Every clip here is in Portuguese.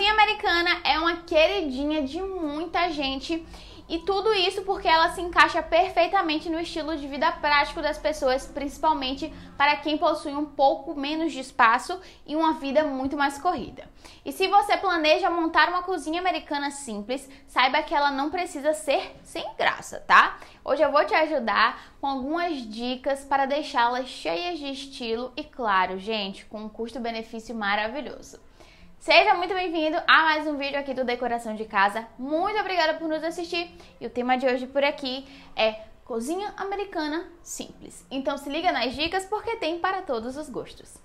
cozinha americana é uma queridinha de muita gente e tudo isso porque ela se encaixa perfeitamente no estilo de vida prático das pessoas, principalmente para quem possui um pouco menos de espaço e uma vida muito mais corrida. E se você planeja montar uma cozinha americana simples, saiba que ela não precisa ser sem graça, tá? Hoje eu vou te ajudar com algumas dicas para deixá-las cheias de estilo e, claro, gente, com um custo-benefício maravilhoso. Seja muito bem-vindo a mais um vídeo aqui do Decoração de Casa. Muito obrigada por nos assistir. E o tema de hoje por aqui é cozinha americana simples. Então se liga nas dicas porque tem para todos os gostos.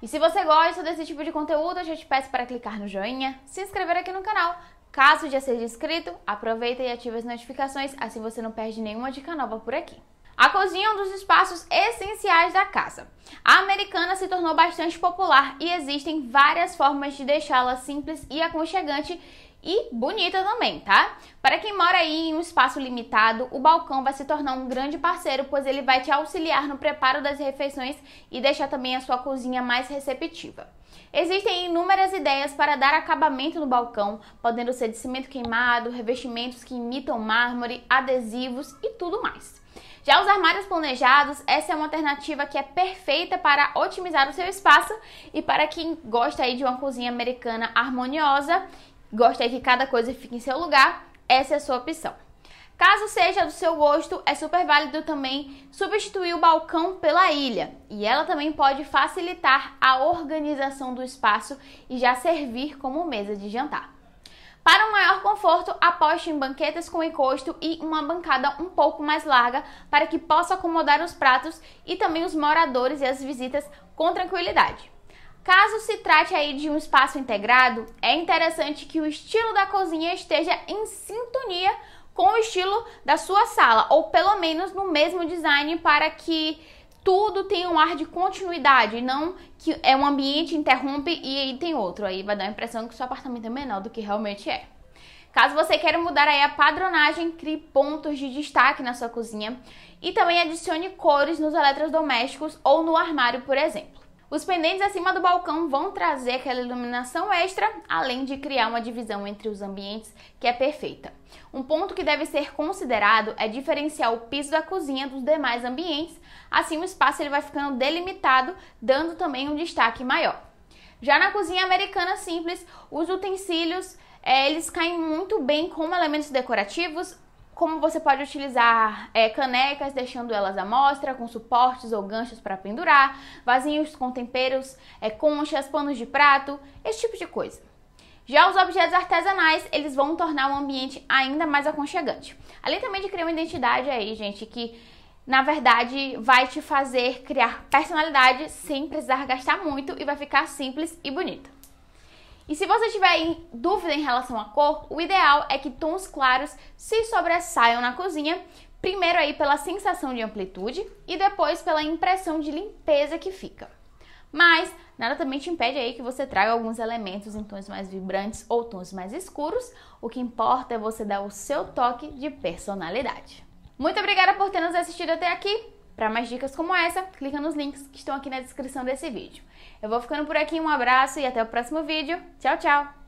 E se você gosta desse tipo de conteúdo, eu já te peço para clicar no joinha, se inscrever aqui no canal. Caso já seja inscrito, aproveita e ative as notificações, assim você não perde nenhuma dica nova por aqui. A cozinha é um dos espaços essenciais da casa. A americana se tornou bastante popular e existem várias formas de deixá-la simples e aconchegante e bonita também, tá? Para quem mora aí em um espaço limitado, o balcão vai se tornar um grande parceiro, pois ele vai te auxiliar no preparo das refeições e deixar também a sua cozinha mais receptiva. Existem inúmeras ideias para dar acabamento no balcão, podendo ser de cimento queimado, revestimentos que imitam mármore, adesivos e tudo mais. Já os armários planejados, essa é uma alternativa que é perfeita para otimizar o seu espaço e para quem gosta aí de uma cozinha americana harmoniosa Gostei que cada coisa fique em seu lugar, essa é a sua opção. Caso seja do seu gosto, é super válido também substituir o balcão pela ilha, e ela também pode facilitar a organização do espaço e já servir como mesa de jantar. Para um maior conforto, aposte em banquetas com encosto e uma bancada um pouco mais larga para que possa acomodar os pratos e também os moradores e as visitas com tranquilidade. Caso se trate aí de um espaço integrado, é interessante que o estilo da cozinha esteja em sintonia com o estilo da sua sala, ou pelo menos no mesmo design para que tudo tenha um ar de continuidade, não que é um ambiente interrompe e aí tem outro, aí vai dar a impressão que seu apartamento é menor do que realmente é. Caso você queira mudar aí a padronagem, crie pontos de destaque na sua cozinha e também adicione cores nos eletrodomésticos ou no armário, por exemplo. Os pendentes acima do balcão vão trazer aquela iluminação extra, além de criar uma divisão entre os ambientes que é perfeita. Um ponto que deve ser considerado é diferenciar o piso da cozinha dos demais ambientes, assim o espaço ele vai ficando delimitado, dando também um destaque maior. Já na cozinha americana simples, os utensílios é, eles caem muito bem como elementos decorativos, como você pode utilizar é, canecas, deixando elas à mostra, com suportes ou ganchos para pendurar, vasinhos com temperos, é, conchas, panos de prato, esse tipo de coisa. Já os objetos artesanais, eles vão tornar o ambiente ainda mais aconchegante. Além também de criar uma identidade aí, gente, que na verdade vai te fazer criar personalidade sem precisar gastar muito e vai ficar simples e bonito. E se você tiver dúvida em relação à cor, o ideal é que tons claros se sobressaiam na cozinha, primeiro aí pela sensação de amplitude e depois pela impressão de limpeza que fica. Mas nada também te impede aí que você traga alguns elementos em tons mais vibrantes ou tons mais escuros. O que importa é você dar o seu toque de personalidade. Muito obrigada por ter nos assistido até aqui. Para mais dicas como essa, clica nos links que estão aqui na descrição desse vídeo. Eu vou ficando por aqui, um abraço e até o próximo vídeo. Tchau, tchau!